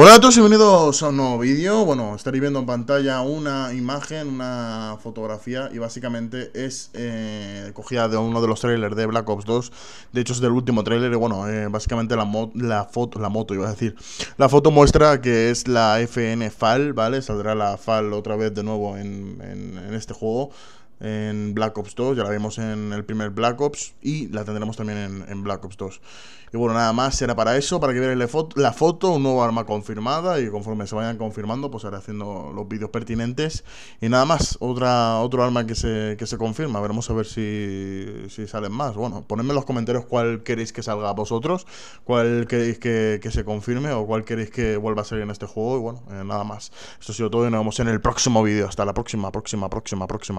Hola a todos y bienvenidos a un nuevo vídeo. Bueno, estaréis viendo en pantalla una imagen, una fotografía y básicamente es eh, cogida de uno de los trailers de Black Ops 2. De hecho es del último trailer y bueno, eh, básicamente la, la foto, la moto iba a decir, la foto muestra que es la FN FAL, ¿vale? Saldrá la FAL otra vez de nuevo en este juego en Black Ops 2, ya la vimos en el primer Black Ops y la tendremos también en, Black Ops 2. Y bueno, nada más será para eso, para que veáis la foto, un nuevo arma confirmada y conforme se vayan confirmando, pues haré haciendo los vídeos pertinentes. Y nada más, otra, otro arma que se, confirma, veremos a ver si, salen más. Bueno, ponedme en los comentarios cuál queréis que salga a vosotros, cuál queréis que, se confirme o cuál queréis que vuelva a salir en este juego. Y bueno, eh, nada más. Esto ha sido todo y nos vemos en el próximo vídeo. Hasta la próxima, próxima, próxima, próxima.